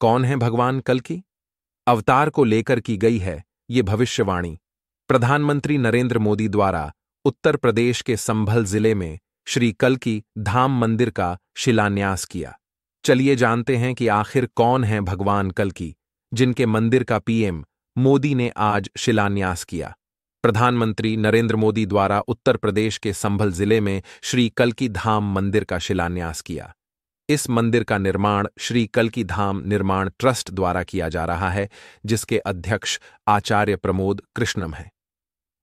कौन है भगवान कल की अवतार को लेकर की गई है ये भविष्यवाणी प्रधानमंत्री नरेंद्र मोदी द्वारा उत्तर प्रदेश के संभल जिले में श्री कल की धाम मंदिर का शिलान्यास किया चलिए जानते हैं कि आखिर कौन है भगवान कल की जिनके मंदिर का पीएम मोदी ने आज शिलान्यास किया प्रधानमंत्री नरेंद्र मोदी द्वारा उत्तर प्रदेश के संभल जिले में श्री कल की धाम मंदिर का शिलान्यास किया इस मंदिर का निर्माण श्री की धाम निर्माण ट्रस्ट द्वारा किया जा रहा है जिसके अध्यक्ष आचार्य प्रमोद कृष्णम हैं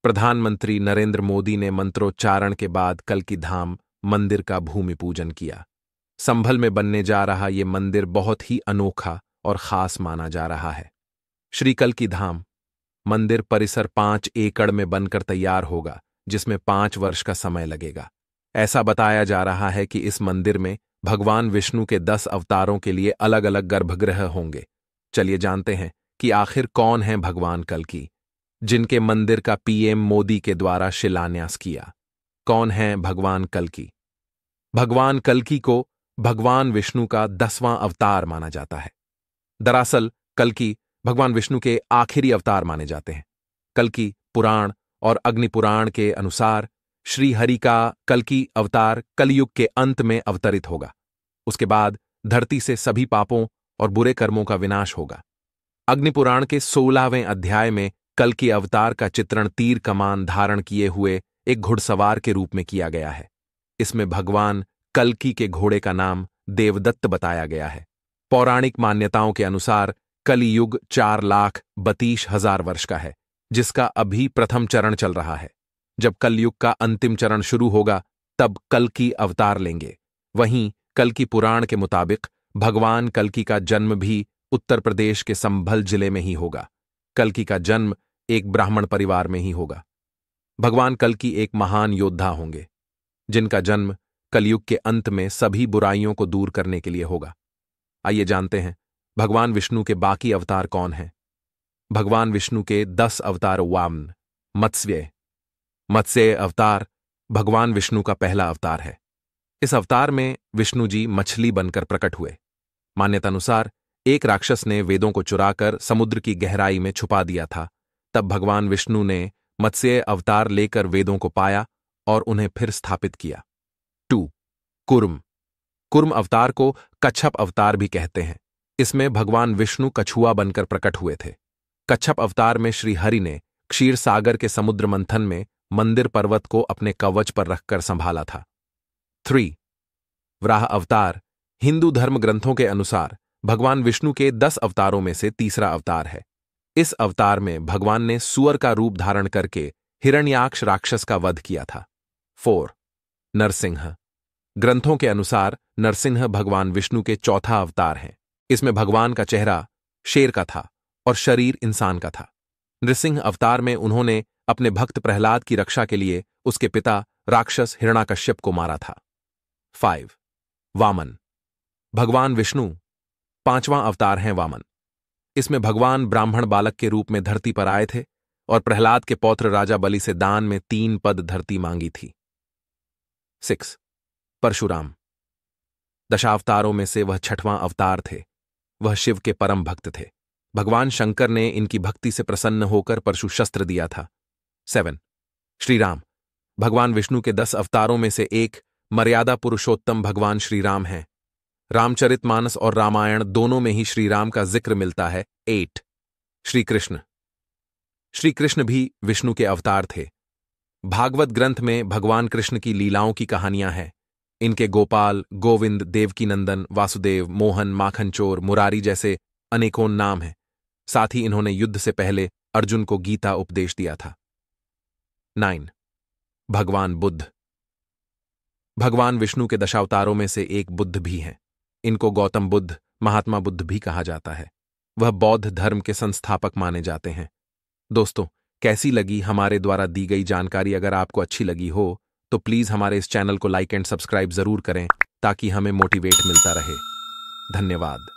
प्रधानमंत्री नरेंद्र मोदी ने मंत्रोच्चारण के बाद की धाम मंदिर का भूमि पूजन किया संभल में बनने जा रहा ये मंदिर बहुत ही अनोखा और खास माना जा रहा है श्री की धाम मंदिर परिसर पांच एकड़ में बनकर तैयार होगा जिसमें पांच वर्ष का समय लगेगा ऐसा बताया जा रहा है कि इस मंदिर में भगवान विष्णु के दस अवतारों के लिए अलग अलग गर्भगृह होंगे चलिए जानते हैं कि आखिर कौन है भगवान कल की जिनके मंदिर का पीएम मोदी के द्वारा शिलान्यास किया कौन है भगवान कलकी भगवान कलकी को भगवान विष्णु का दसवां अवतार माना जाता है दरअसल कलकी भगवान विष्णु के आखिरी अवतार माने जाते हैं कलकी पुराण और अग्निपुराण के अनुसार श्रीहरि का कलकी अवतार कलयुग के अंत में अवतरित होगा उसके बाद धरती से सभी पापों और बुरे कर्मों का विनाश होगा अग्निपुराण के सोलहवें अध्याय में कल अवतार का चित्रण तीर कमान धारण किए हुए एक घुड़सवार के रूप में किया गया है इसमें भगवान कलकी के घोड़े का नाम देवदत्त बताया गया है पौराणिक मान्यताओं के अनुसार कलियुग चार लाख बतीस हजार वर्ष का है जिसका अभी प्रथम चरण चल रहा है जब कलयुग का अंतिम चरण शुरू होगा तब कल की अवतार लेंगे वहीं कल की पुराण के मुताबिक भगवान कलकी का जन्म भी उत्तर प्रदेश के संभल जिले में ही होगा कलकी का जन्म एक ब्राह्मण परिवार में ही होगा भगवान कलकी एक महान योद्धा होंगे जिनका जन्म कलयुग के अंत में सभी बुराइयों को दूर करने के लिए होगा आइए जानते हैं भगवान विष्णु के बाकी अवतार कौन हैं भगवान विष्णु के दस अवतार वामन मत्स्य मत्स्य अवतार भगवान विष्णु का पहला अवतार है इस अवतार में विष्णु जी मछली बनकर प्रकट हुए मान्यतानुसार एक राक्षस ने वेदों को चुराकर समुद्र की गहराई में छुपा दिया था तब भगवान विष्णु ने मत्स्य अवतार लेकर वेदों को पाया और उन्हें फिर स्थापित किया टू कुर्म कुर्म अवतार को कच्छप अवतार भी कहते हैं इसमें भगवान विष्णु कछुआ बनकर प्रकट हुए थे कच्छप अवतार में श्रीहरि ने क्षीर सागर के समुद्र मंथन में मंदिर पर्वत को अपने कवच पर रखकर संभाला था थ्री वराह अवतार हिंदू धर्म ग्रंथों के अनुसार भगवान विष्णु के दस अवतारों में से तीसरा अवतार है इस अवतार में भगवान ने सुअर का रूप धारण करके हिरण्याक्ष राक्षस का वध किया था फोर नरसिंह ग्रंथों के अनुसार नरसिंह भगवान विष्णु के चौथा अवतार हैं इसमें भगवान का चेहरा शेर का था और शरीर इंसान का था नृसिंह अवतार में उन्होंने अपने भक्त प्रहलाद की रक्षा के लिए उसके पिता राक्षस हिरणाकश्यप को मारा था फाइव वामन भगवान विष्णु पांचवां अवतार हैं वामन इसमें भगवान ब्राह्मण बालक के रूप में धरती पर आए थे और प्रहलाद के पौत्र राजा बलि से दान में तीन पद धरती मांगी थी सिक्स परशुराम दशावतारों में से वह छठवां अवतार थे वह शिव के परम भक्त थे भगवान शंकर ने इनकी भक्ति से प्रसन्न होकर परशु शस्त्र दिया था सेवन श्री राम भगवान विष्णु के दस अवतारों में से एक मर्यादा पुरुषोत्तम भगवान श्री राम रामचरित मानस और रामायण दोनों में ही श्री राम का जिक्र मिलता है एट श्री कृष्ण श्री कृष्ण भी विष्णु के अवतार थे भागवत ग्रंथ में भगवान कृष्ण की लीलाओं की कहानियां हैं इनके गोपाल गोविंद देवकीनंदन वासुदेव मोहन माखनचोर मुरारी जैसे अनेकों नाम हैं साथ ही इन्होंने युद्ध से पहले अर्जुन को गीता उपदेश दिया था नाइन भगवान बुद्ध भगवान विष्णु के दशावतारों में से एक बुद्ध भी हैं इनको गौतम बुद्ध महात्मा बुद्ध भी कहा जाता है वह बौद्ध धर्म के संस्थापक माने जाते हैं दोस्तों कैसी लगी हमारे द्वारा दी गई जानकारी अगर आपको अच्छी लगी हो तो प्लीज़ हमारे इस चैनल को लाइक एंड सब्सक्राइब ज़रूर करें ताकि हमें मोटिवेट मिलता रहे धन्यवाद